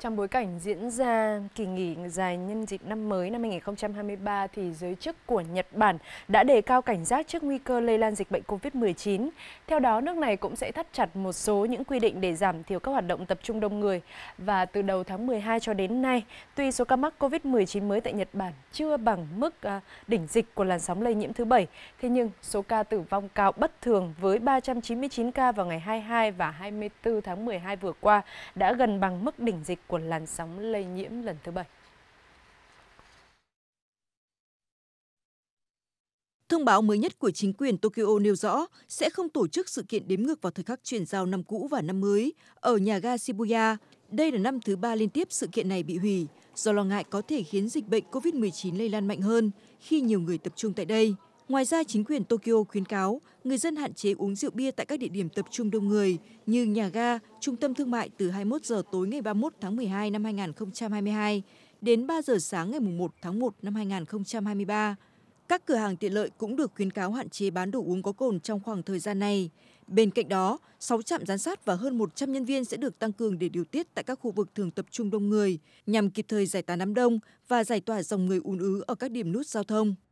Trong bối cảnh diễn ra kỳ nghỉ dài nhân dịp năm mới năm 2023 thì giới chức của Nhật Bản đã đề cao cảnh giác trước nguy cơ lây lan dịch bệnh COVID-19. Theo đó, nước này cũng sẽ thắt chặt một số những quy định để giảm thiểu các hoạt động tập trung đông người. Và từ đầu tháng 12 cho đến nay, tuy số ca mắc COVID-19 mới tại Nhật Bản chưa bằng mức à, đỉnh dịch của làn sóng lây nhiễm thứ bảy, thế nhưng số ca tử vong cao bất thường với 399 ca vào ngày 22 và 24 tháng 12 vừa qua đã gần bằng mức đỉnh dịch của làn sóng lây nhiễm lần thứ bảy. Thông báo mới nhất của chính quyền Tokyo nêu rõ sẽ không tổ chức sự kiện đếm ngược vào thời khắc chuyển giao năm cũ và năm mới ở nhà ga Shibuya. Đây là năm thứ ba liên tiếp sự kiện này bị hủy do lo ngại có thể khiến dịch bệnh COVID-19 lây lan mạnh hơn khi nhiều người tập trung tại đây. Ngoài ra, chính quyền Tokyo khuyến cáo người dân hạn chế uống rượu bia tại các địa điểm tập trung đông người như nhà ga, trung tâm thương mại từ 21 giờ tối ngày 31 tháng 12 năm 2022 đến 3 giờ sáng ngày 1 tháng 1 năm 2023. Các cửa hàng tiện lợi cũng được khuyến cáo hạn chế bán đồ uống có cồn trong khoảng thời gian này. Bên cạnh đó, 6 trạm giám sát và hơn 100 nhân viên sẽ được tăng cường để điều tiết tại các khu vực thường tập trung đông người, nhằm kịp thời giải tán đám đông và giải tỏa dòng người ùn ứ ở các điểm nút giao thông.